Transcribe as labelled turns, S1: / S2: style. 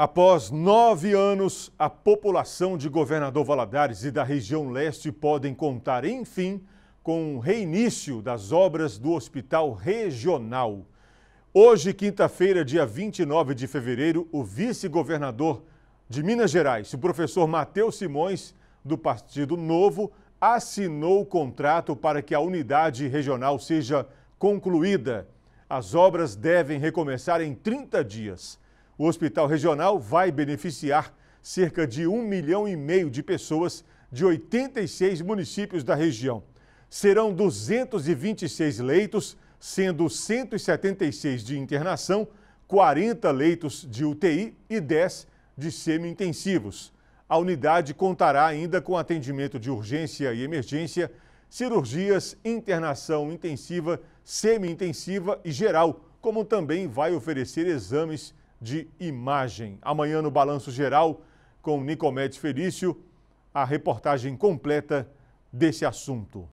S1: Após nove anos, a população de Governador Valadares e da região leste podem contar, enfim, com o reinício das obras do Hospital Regional. Hoje, quinta-feira, dia 29 de fevereiro, o vice-governador de Minas Gerais, o professor Matheus Simões, do Partido Novo, assinou o contrato para que a unidade regional seja concluída. As obras devem recomeçar em 30 dias. O hospital regional vai beneficiar cerca de um milhão e meio de pessoas de 86 municípios da região. Serão 226 leitos, sendo 176 de internação, 40 leitos de UTI e 10 de semi-intensivos. A unidade contará ainda com atendimento de urgência e emergência, cirurgias, internação intensiva, semi-intensiva e geral, como também vai oferecer exames de imagem. Amanhã no Balanço Geral, com Nicomedes Felício, a reportagem completa desse assunto.